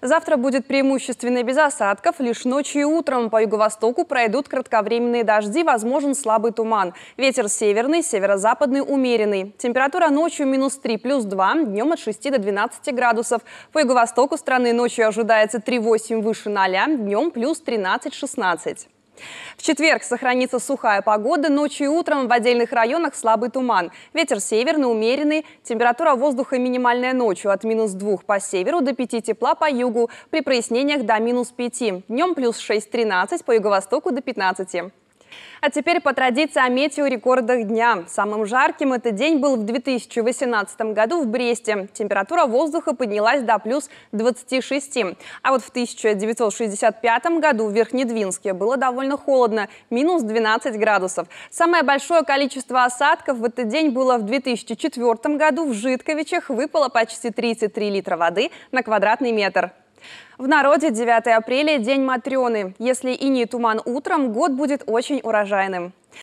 Завтра будет преимущественно без осадков. Лишь ночью и утром по юго-востоку пройдут кратковременные дожди, возможен слабый туман. Ветер северный, северо-западный умеренный. Температура ночью минус 3, плюс 2, днем от 6 до 12 градусов. По юго-востоку страны ночью ожидается 3,8 выше 0, днем плюс 13-16. В четверг сохранится сухая погода, ночью и утром в отдельных районах слабый туман. Ветер северный, умеренный, температура воздуха минимальная ночью от минус 2 по северу до 5 тепла по югу, при прояснениях до минус 5. Днем плюс 6-13, по юго-востоку до 15. А теперь по традиции о метеорекордах дня. Самым жарким этот день был в 2018 году в Бресте. Температура воздуха поднялась до плюс 26. А вот в 1965 году в Верхнедвинске было довольно холодно, минус 12 градусов. Самое большое количество осадков в этот день было в 2004 году в Житковичах. Выпало почти 33 литра воды на квадратный метр. В народе 9 апреля – День Матрёны. Если и не туман утром, год будет очень урожайным.